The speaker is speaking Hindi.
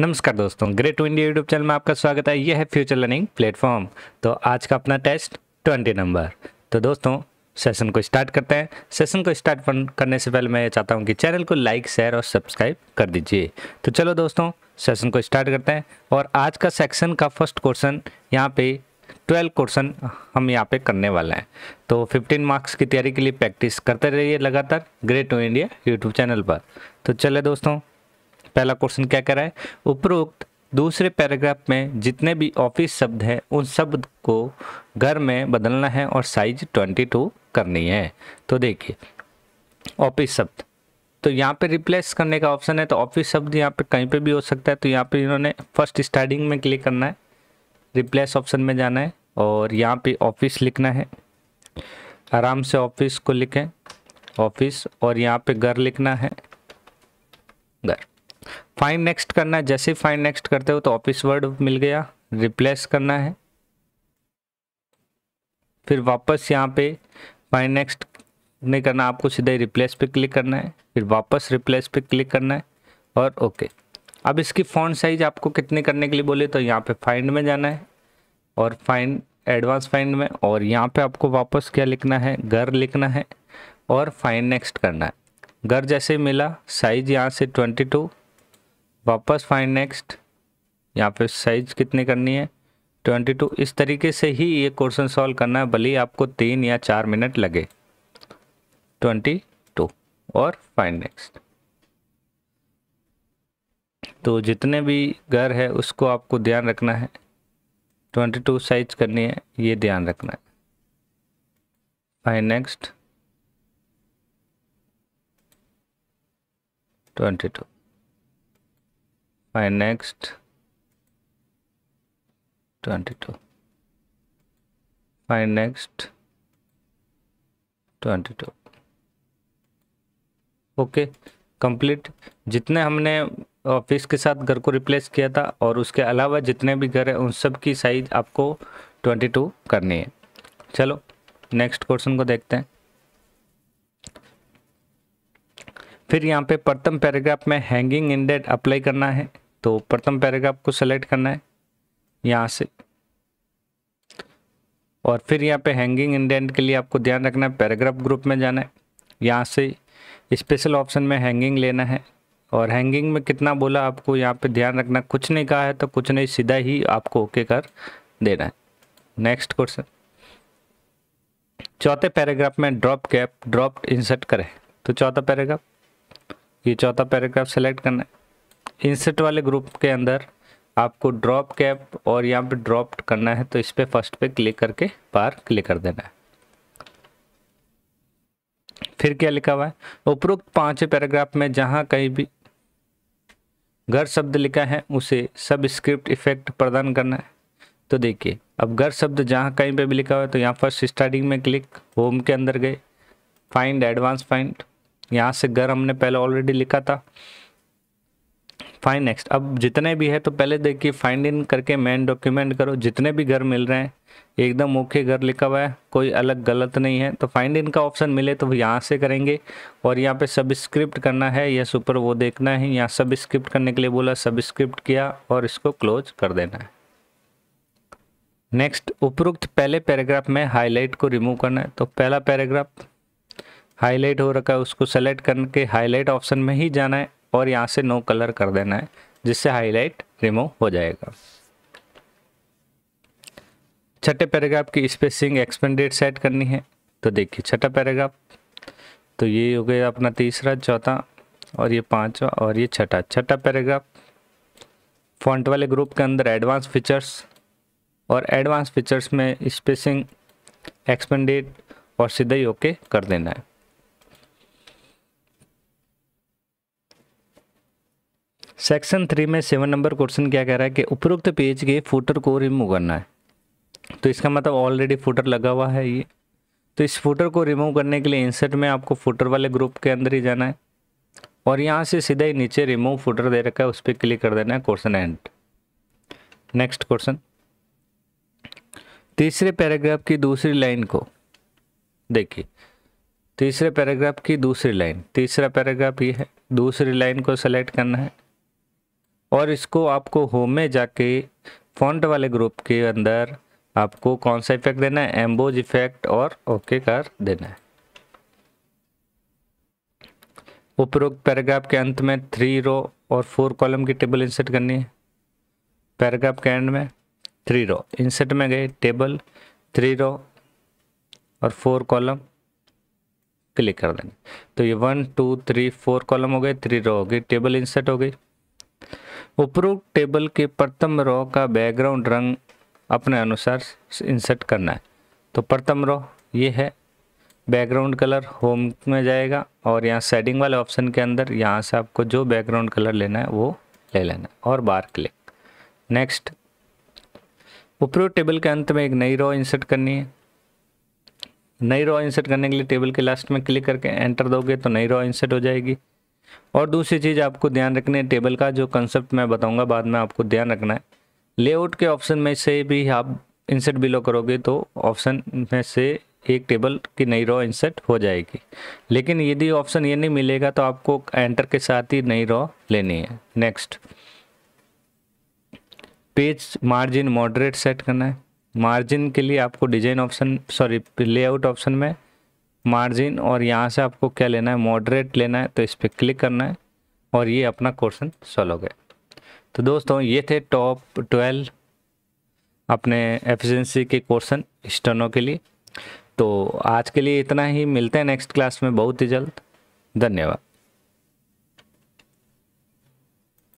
नमस्कार दोस्तों great to India YouTube channel में आपका स्वागत है यह है फ्यूचर लर्निंग प्लेटफॉर्म तो आज का अपना टेस्ट ट्वेंटी नंबर तो दोस्तों सेशन को स्टार्ट करते हैं सेशन को स्टार्ट करने से पहले मैं ये चाहता हूँ कि चैनल को लाइक शेयर और सब्सक्राइब कर दीजिए तो चलो दोस्तों सेशन को स्टार्ट करते हैं और आज का सेक्शन का फर्स्ट क्वेश्चन यहाँ पे ट्वेल्व क्वेश्चन हम यहाँ पे करने वाले हैं तो फिफ्टीन मार्क्स की तैयारी के लिए प्रैक्टिस करते रहिए लगातार great to India YouTube channel पर तो चले दोस्तों पहला क्वेश्चन क्या करा है उपरोक्त दूसरे पैराग्राफ में जितने भी ऑफिस शब्द हैं उन शब्द को घर में बदलना है और साइज ट्वेंटी टू करनी है तो देखिए ऑफिस शब्द तो यहाँ पे रिप्लेस करने का ऑप्शन है तो ऑफिस शब्द यहाँ पे कहीं पे भी हो सकता है तो यहाँ पे इन्होंने फर्स्ट स्टार्टिंग में क्लिक करना है रिप्लेस ऑप्शन में जाना है और यहाँ पे ऑफिस लिखना है आराम से ऑफिस को लिखें ऑफिस और यहाँ पे घर लिखना है घर फाइन नेक्स्ट करना है जैसे ही फाइन नेक्स्ट करते हो तो ऑफिस वर्ड मिल गया रिप्लेस करना है फिर वापस यहाँ पे फाइन नेक्स्ट नहीं करना आपको सीधे रिप्लेस पे क्लिक करना है फिर वापस रिप्लेस पे क्लिक करना है और ओके अब इसकी फ़ॉन्ट साइज आपको कितने करने के लिए बोले तो यहाँ पे फाइंड में जाना है और फाइन एडवांस फाइंड में और यहाँ पे आपको वापस क्या लिखना है घर लिखना है और फाइन नेक्स्ट करना है घर जैसे मिला साइज यहाँ से ट्वेंटी टू वापस फाइंड नेक्स्ट यहाँ पे साइज कितनी करनी है 22 इस तरीके से ही ये क्वेश्चन सॉल्व करना है भले आपको तीन या चार मिनट लगे 22 और फाइंड नेक्स्ट तो जितने भी घर है उसको आपको ध्यान रखना है 22 साइज करनी है ये ध्यान रखना है fine next 22 twenty next 22 next next 22 okay okay, complete जितने हमने ऑफिस के साथ घर को रिप्लेस किया था और उसके अलावा जितने भी घर हैं उन सब की साइज आपको 22 करनी है चलो नेक्स्ट क्वेश्चन को देखते हैं फिर यहाँ पे प्रथम पैराग्राफ में हैंगिंग इंडेट अप्लाई करना है तो प्रथम पैराग्राफ को सेलेक्ट करना है यहाँ से और फिर यहाँ पे हैंगिंग इंडेंट के लिए आपको ध्यान रखना है पैराग्राफ ग्रुप में जाना है यहाँ से स्पेशल ऑप्शन में हैंगिंग लेना है और हैंगिंग में कितना बोला आपको यहाँ पे ध्यान रखना कुछ नहीं कहा है तो कुछ नहीं सीधा ही आपको ओके कर देना है नेक्स्ट क्वेश्चन चौथे पैराग्राफ में ड्रॉप कैप ड्रॉप इंसर्ट करें तो चौथा पैराग्राफ ये चौथा पैराग्राफ सेलेक्ट करना है इंसेट वाले ग्रुप के अंदर आपको ड्रॉप कैप और यहाँ पे ड्रॉप करना है तो इस पर फर्स्ट पे क्लिक करके पार क्लिक कर देना है फिर क्या लिखा हुआ है उपरोक्त पांचवें पैराग्राफ में जहाँ कहीं भी घर शब्द लिखा है उसे सब स्क्रिप्ट इफेक्ट प्रदान करना है तो देखिए अब घर शब्द जहाँ कहीं पे भी लिखा हुआ है तो यहाँ फर्स्ट स्टार्टिंग में क्लिक होम के अंदर गए फाइंड एडवांस फाइंड यहाँ से घर हमने पहले ऑलरेडी लिखा था फाइन नेक्स्ट अब जितने भी है तो पहले देखिए फाइंड इन करके मेन डॉक्यूमेंट करो जितने भी घर मिल रहे हैं एकदम मुख्य घर लिखा हुआ है कोई अलग गलत नहीं है तो फाइंड इन का ऑप्शन मिले तो यहाँ से करेंगे और यहाँ पे सबस्क्रिप्ट करना है या सुपर वो देखना है यहाँ सबस्क्रिप्ट करने के लिए बोला सबस्क्रिप्ट किया और इसको क्लोज कर देना है नेक्स्ट उपरोक्त पहले पैराग्राफ में हाईलाइट को रिमूव करना है तो पहला पैराग्राफ हाईलाइट हो रखा है उसको सेलेक्ट करके हाईलाइट ऑप्शन में ही जाना है और यहाँ से नो कलर कर देना है जिससे हाईलाइट रिमूव हो जाएगा छठे पैराग्राफ की स्पेसिंग एक्सपेंडेड सेट करनी है तो देखिए छठा पैराग्राफ तो ये हो गया अपना तीसरा चौथा और ये पांचवा और ये छठा छठा पैराग्राफ फॉन्ट वाले ग्रुप के अंदर एडवांस फीचर्स और एडवांस फीचर्स में स्पेसिंग एक्सपेंडेड और सीधा ही ओके कर देना है सेक्शन थ्री में सेवन नंबर क्वेश्चन क्या कह रहा है कि उपरोक्त पेज के फूटर को रिमूव करना है तो इसका मतलब ऑलरेडी फूटर लगा हुआ है ये तो इस फूटर को रिमूव करने के लिए इंसर्ट में आपको फूटर वाले ग्रुप के अंदर ही जाना है और यहाँ से सीधा ही नीचे रिमूव फूटर दे रखा है उस पर क्लिक कर देना है क्वेश्चन एंड नेक्स्ट क्वेश्चन तीसरे पैराग्राफ की दूसरी लाइन को देखिए तीसरे पैराग्राफ की दूसरी लाइन तीसरा पैराग्राफ ये है दूसरी लाइन को सेलेक्ट करना है और इसको आपको होम में जाके फॉन्ट वाले ग्रुप के अंदर आपको कौन सा इफेक्ट देना है एम्बोज इफेक्ट और ओके कर देना है उपरोक्त पैराग्राफ के अंत में थ्री रो और फोर कॉलम की टेबल इंसर्ट करनी है पैराग्राफ के एंड में थ्री रो इंसर्ट में गए टेबल थ्री रो और फोर कॉलम क्लिक कर देंगे तो ये one two three four column हो गए थ्री रो हो गई टेबल इंसर्ट हो गई उपरोक्त टेबल के प्रथम रॉ का बैकग्राउंड रंग अपने अनुसार इंसर्ट करना है तो प्रथम रॉ ये है बैकग्राउंड कलर होम में जाएगा और यहाँ सेटिंग वाले ऑप्शन के अंदर यहाँ से आपको जो बैकग्राउंड कलर लेना है वो ले लेना है और बार क्लिक नेक्स्ट उपरोक्त टेबल के अंत में एक नई रॉ इंसर्ट करनी है नई रॉ इंसर्ट करने के लिए टेबल के लास्ट में क्लिक करके एंटर दोगे तो नई रॉ इंसर्ट हो जाएगी और दूसरी चीज़ आपको ध्यान रखना है टेबल का जो कंसेप्ट मैं बताऊंगा बाद में आपको ध्यान रखना है लेआउट के ऑप्शन में से भी आप इंसर्ट बिलो करोगे तो ऑप्शन में से एक टेबल की नई रॉ इंसर्ट हो जाएगी लेकिन यदि ऑप्शन ये नहीं मिलेगा तो आपको एंटर के साथ ही नई रॉ लेनी है next page margin moderate set करना है मार्जिन के लिए आपको design option sorry layout option में मार्जिन और यहाँ से आपको क्या लेना है मॉडरेट लेना है तो इस पर क्लिक करना है और ये अपना क्वेश्चन सॉल्व हो गया तो दोस्तों ये थे टॉप ट्वेल्व अपने एफिशिएंसी के क्वेश्चन स्टर्नों के लिए तो आज के लिए इतना ही मिलते हैं नेक्स्ट क्लास में बहुत ही जल्द धन्यवाद